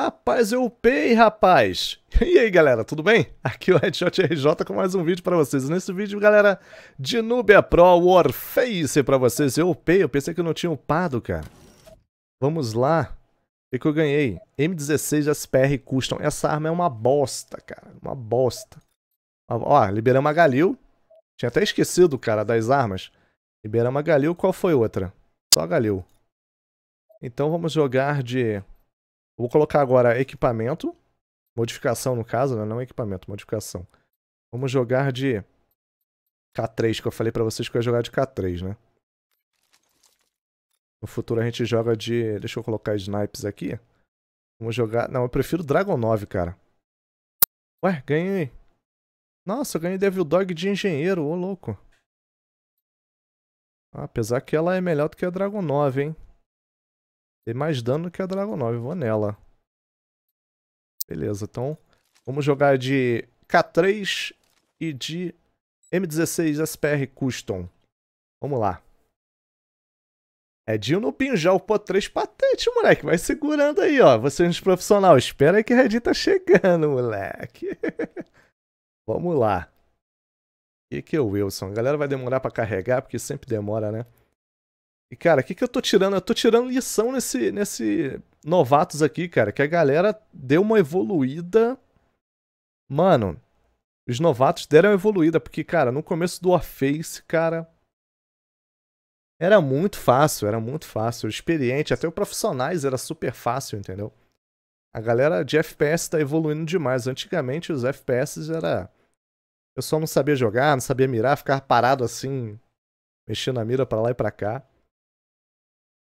Rapaz, eu upei, rapaz! E aí, galera, tudo bem? Aqui é o Headshot RJ com mais um vídeo para vocês. Nesse vídeo, galera, de Nubia Pro Warface para vocês. Eu upei, eu pensei que eu não tinha upado, cara. Vamos lá. O que, que eu ganhei? M16 SPR Custom. Essa arma é uma bosta, cara. Uma bosta. Ó, liberamos a Galil. Tinha até esquecido, cara, das armas. Liberamos a Galil. Qual foi outra? Só a Galil. Então vamos jogar de Vou colocar agora equipamento. Modificação, no caso, né? não equipamento, modificação. Vamos jogar de K3, que eu falei pra vocês que eu ia jogar de K3, né? No futuro a gente joga de... Deixa eu colocar snipes aqui. Vamos jogar... Não, eu prefiro Dragon 9, cara. Ué, ganhei. Nossa, eu ganhei Devil Dog de engenheiro, ô louco. Ah, apesar que ela é melhor do que a Dragon 9, hein? Tem mais dano que a Dragon 9, vou nela. Beleza, então vamos jogar de K3 e de M16 SPR Custom. Vamos lá. É Dinho no pinjal, pô, três patente, moleque. Vai segurando aí, ó. Você é um profissional. Espera aí que a Red tá chegando, moleque. Vamos lá. E que é o Wilson? A galera vai demorar pra carregar, porque sempre demora, né? E, cara, o que, que eu tô tirando? Eu tô tirando lição nesse, nesse novatos aqui, cara, que a galera deu uma evoluída. Mano, os novatos deram uma evoluída, porque, cara, no começo do Warface, cara. Era muito fácil, era muito fácil. experiente, até o profissionais era super fácil, entendeu? A galera de FPS tá evoluindo demais. Antigamente os FPS era. Eu só não sabia jogar, não sabia mirar, ficava parado assim, mexendo a mira para lá e pra cá.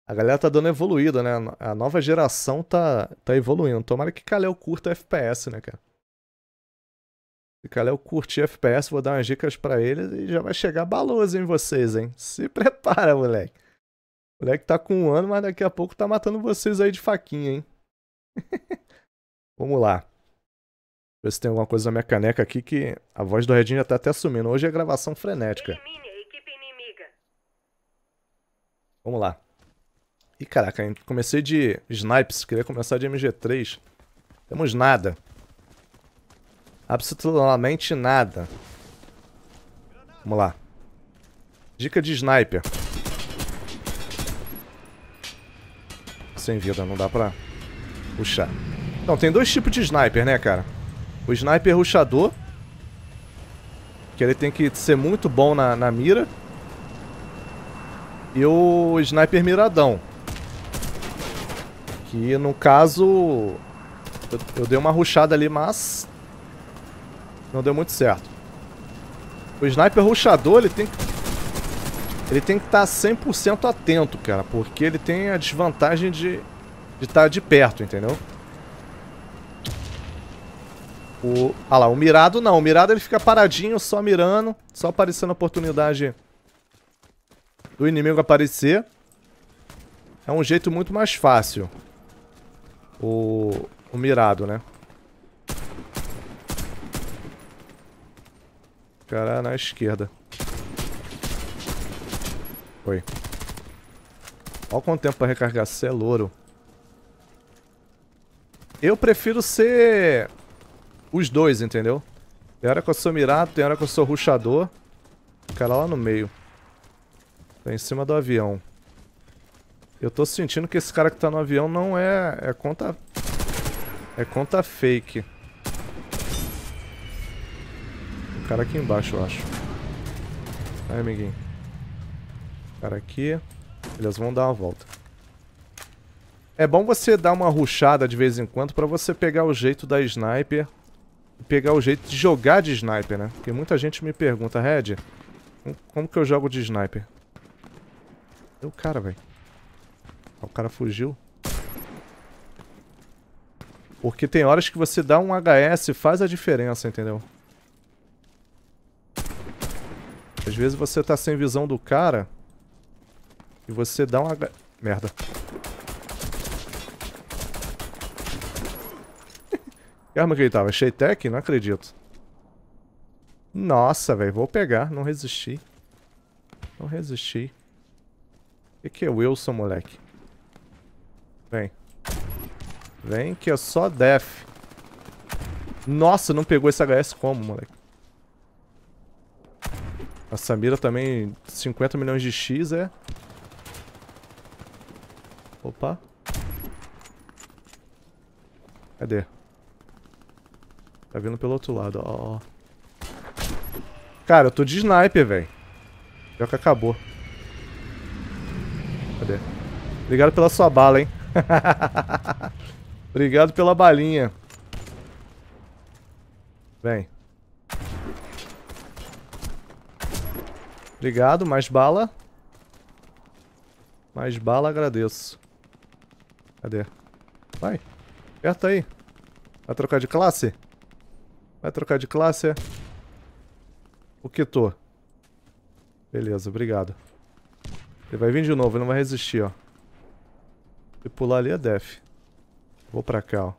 A galera tá dando evoluída, né? A nova geração tá, tá evoluindo. Tomara que Kalel curta FPS, né, cara? Se Kalel curtir FPS, vou dar umas dicas para ele e já vai chegar baloso em vocês, hein? Se prepara, moleque. moleque tá com um ano, mas daqui a pouco tá matando vocês aí de faquinha, hein? Vamos lá. Ver se tem alguma coisa na minha caneca aqui que a voz do Redinho já tá até sumindo. Hoje é gravação frenética. Vamos lá. E caraca, comecei de snipes, queria começar de MG3. Temos nada. Absolutamente nada. Vamos lá. Dica de sniper. Sem vida, não dá pra ruxar. Então, tem dois tipos de sniper, né, cara? O sniper ruxador, que ele tem que ser muito bom na, na mira. E o sniper miradão, que no caso, eu, eu dei uma ruxada ali, mas não deu muito certo. O sniper ruxador, ele tem que... Ele tem que estar tá 100% atento, cara, porque ele tem a desvantagem de estar de, tá de perto, entendeu? O... Ah lá, o mirado não. O mirado ele fica paradinho, só mirando, só aparecendo a oportunidade do inimigo aparecer. É um jeito muito mais fácil o, o mirado, né? Cara na esquerda. Foi. Olha quanto tempo pra recarregar, Você é louro. Eu prefiro ser os dois, entendeu? Tem hora que eu sou mirado, tem hora que eu sou ruxador. O cara lá no meio. Tá em cima do avião. Eu tô sentindo que esse cara que tá no avião não é... É conta... É conta fake. O cara aqui embaixo, eu acho. Aí, amiguinho. O cara aqui. Eles vão dar uma volta. É bom você dar uma ruchada de vez em quando pra você pegar o jeito da sniper. Pegar o jeito de jogar de sniper, né? Porque muita gente me pergunta, Red, como que eu jogo de sniper? Deu cara, velho. O cara fugiu. Porque tem horas que você dá um HS e faz a diferença, entendeu? Às vezes você tá sem visão do cara e você dá um H... Merda. que arma que ele tava? Shaytech? Não acredito. Nossa, velho. Vou pegar. Não resisti. Não resisti. O que, que é Wilson, moleque? Vem. Vem que é só def. Nossa, não pegou esse HS como, moleque? A Samira também, 50 milhões de X, é? Opa. Cadê? Tá vindo pelo outro lado, ó, ó. Cara, eu tô de sniper, velho. Pior que acabou. Cadê? Obrigado pela sua bala, hein. Obrigado pela balinha. Vem. Obrigado, mais bala. Mais bala, agradeço. Cadê? Vai. Aperta aí. Vai trocar de classe? Vai trocar de classe? O que tô? Beleza, obrigado. Ele vai vir de novo, ele não vai resistir, ó. E pular ali é def. Vou pra cá, ó.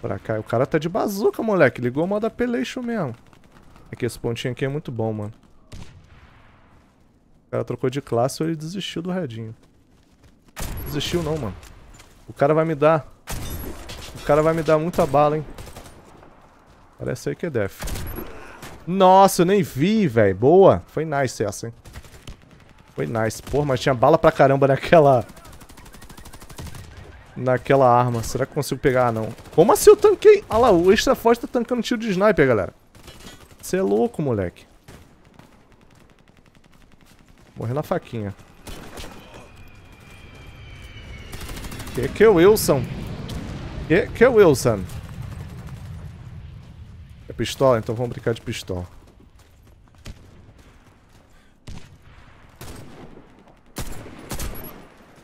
Pra cá. O cara tá de bazuca, moleque. Ligou o modo apelation mesmo. Aqui, esse pontinho aqui é muito bom, mano. O cara trocou de classe ou ele desistiu do redinho. Desistiu não, mano. O cara vai me dar... O cara vai me dar muita bala, hein. Parece aí que é def. Nossa, eu nem vi, velho. Boa. Foi nice essa, hein. Foi nice. Porra, mas tinha bala pra caramba naquela... Naquela arma. Será que consigo pegar? Ah, não. Como assim eu tanquei? Ah lá, o Extra Force tá tankando tiro de sniper, galera. Você é louco, moleque. Morrer na faquinha. Que que é o Wilson? Que que é o Wilson? É pistola? Então vamos brincar de pistola.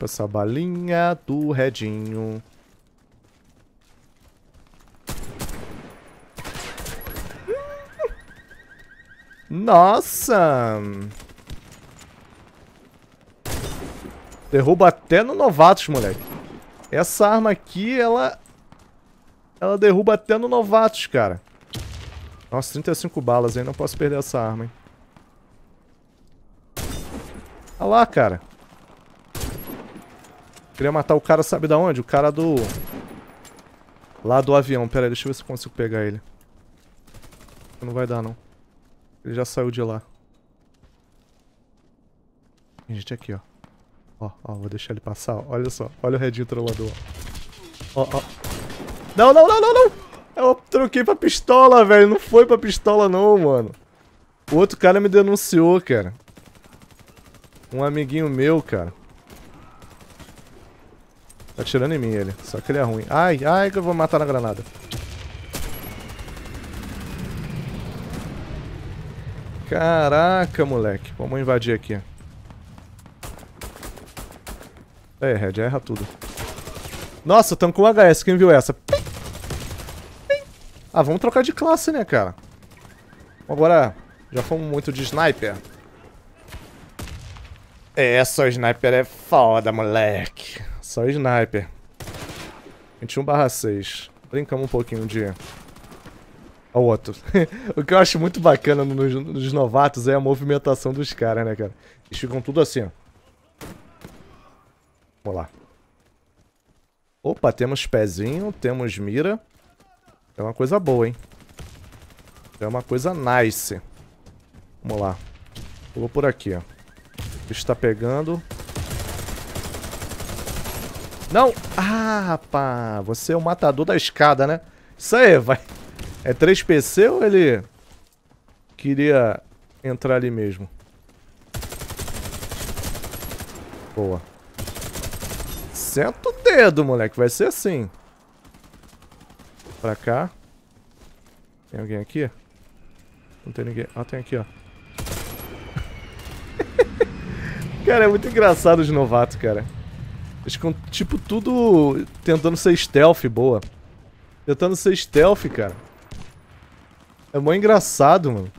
essa balinha do redinho. Nossa! Derruba até no novatos, moleque. Essa arma aqui, ela... Ela derruba até no novatos, cara. Nossa, 35 balas, hein? Não posso perder essa arma, hein? Olha lá, cara. Queria matar o cara, sabe da onde? O cara do... Lá do avião. Pera aí, deixa eu ver se eu consigo pegar ele. Não vai dar, não. Ele já saiu de lá. Tem gente aqui, ó. Ó, ó, vou deixar ele passar, ó. Olha só. Olha o redinho trollador, ó. Ó, ó. Não, não, não, não, não! Eu troquei pra pistola, velho. Não foi pra pistola, não, mano. O outro cara me denunciou, cara. Um amiguinho meu, cara. Tá atirando em mim ele. Só que ele é ruim. Ai, ai que eu vou matar na granada. Caraca, moleque. Vamos invadir aqui. É, Red, erra tudo. Nossa, tancou um HS. Quem viu essa? Ah, vamos trocar de classe, né, cara? Agora, já fomos muito de sniper. Essa é, sniper é foda, moleque. Só sniper. 21 barra 6. Brincamos um pouquinho de... Ó o outro. o que eu acho muito bacana nos, nos novatos é a movimentação dos caras, né, cara? Eles ficam tudo assim, ó. Vamos lá. Opa, temos pezinho, temos mira. É uma coisa boa, hein? É uma coisa nice. Vamos lá. Pulou por aqui, ó. Está pegando. Não! Ah, rapaz! Você é o matador da escada, né? Isso aí, vai... É 3PC ou ele... Queria entrar ali mesmo? Boa. Senta o dedo, moleque. Vai ser assim. Pra cá. Tem alguém aqui? Não tem ninguém. Ah, tem aqui, ó. cara, é muito engraçado os novatos, cara. Eles ficam, tipo, tudo tentando ser stealth, boa. Tentando ser stealth, cara. É mó engraçado, mano.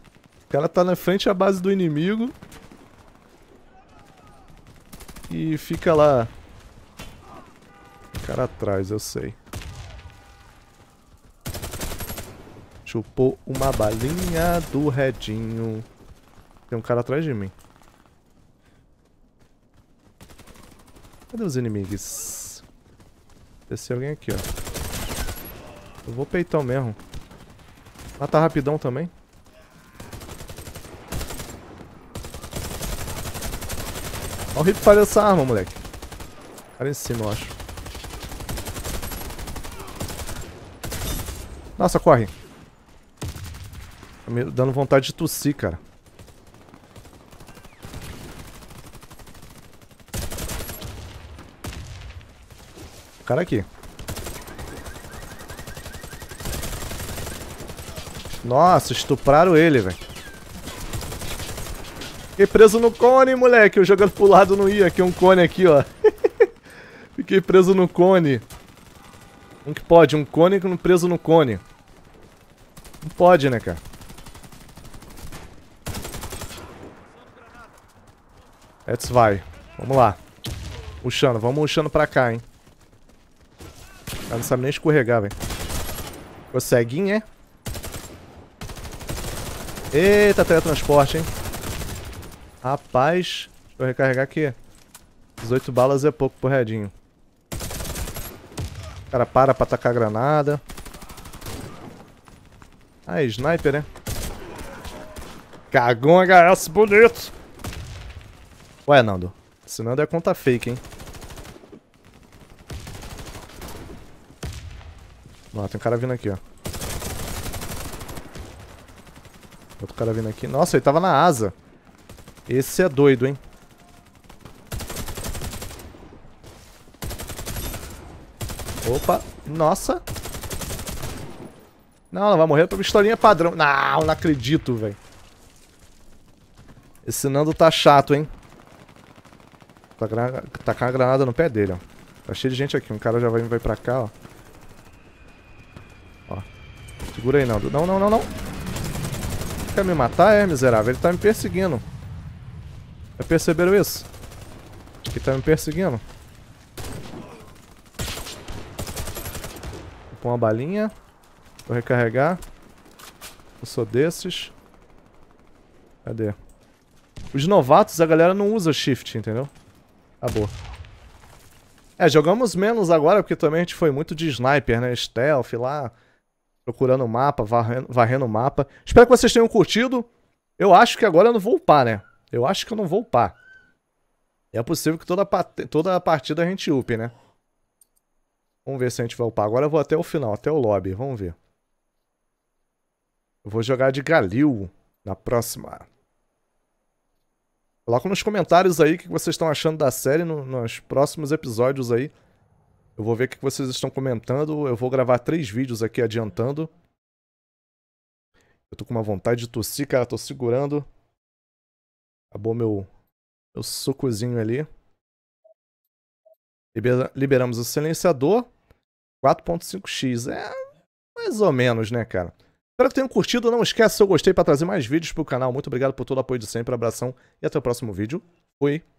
O cara tá na frente à base do inimigo. E fica lá. O cara atrás, eu sei. Chupou uma balinha do redinho. Tem um cara atrás de mim. Cadê os inimigos? Desceu alguém aqui, ó. Eu vou peitar mesmo. Mata ah, tá rapidão também. Olha o rip faz essa arma, moleque. Cara em cima, eu acho. Nossa, corre. Tá me dando vontade de tossir, cara. cara aqui. Nossa, estupraram ele, velho. Fiquei preso no cone, moleque. Eu jogando pro lado não ia. Aqui um cone aqui, ó. Fiquei preso no cone. Como que pode? Um cone preso no cone. Não pode, né, cara? Let's vai. Vamos lá. Puxando, vamos puxando pra cá, hein. Ela não sabe nem escorregar, velho. Ficou ceguinha, é? Eita, teletransporte, hein? Rapaz, deixa eu recarregar aqui. 18 balas é pouco pro redinho. O cara para pra atacar granada. Ah, é sniper, né? Cagou um HS bonito! Ué, Nando, esse Nando é conta fake, hein? Ó, tem um cara vindo aqui, ó. Outro cara vindo aqui. Nossa, ele tava na asa. Esse é doido, hein? Opa, nossa. Não, ela vai morrer pra pistolinha padrão. Não, não acredito, velho. Esse Nando tá chato, hein? Tá, tá com a granada no pé dele, ó. Tá cheio de gente aqui. Um cara já vai, vai pra cá, ó. Segura aí, Nando. Não, não, não, não. Quer me matar, é, miserável? Ele tá me perseguindo. Já perceberam isso? Ele tá me perseguindo. Vou pôr uma balinha. Vou recarregar. Eu sou desses. Cadê? Os novatos, a galera não usa shift, entendeu? Acabou. É, jogamos menos agora, porque também a gente foi muito de sniper, né? Stealth lá procurando o mapa, varrendo, varrendo o mapa. Espero que vocês tenham curtido. Eu acho que agora eu não vou upar, né? Eu acho que eu não vou upar. É possível que toda, toda a partida a gente upe, né? Vamos ver se a gente vai upar. Agora eu vou até o final, até o lobby. Vamos ver. Eu vou jogar de Galil na próxima. Coloca nos comentários aí o que vocês estão achando da série no, nos próximos episódios aí. Eu vou ver o que vocês estão comentando. Eu vou gravar três vídeos aqui adiantando. Eu tô com uma vontade de tossir, cara. Tô segurando. Acabou meu, meu sucozinho ali. Libera, liberamos o silenciador. 4.5x. É mais ou menos, né, cara? Espero que tenham curtido. Não esquece seu gostei para trazer mais vídeos pro canal. Muito obrigado por todo o apoio de sempre. Abração e até o próximo vídeo. Fui.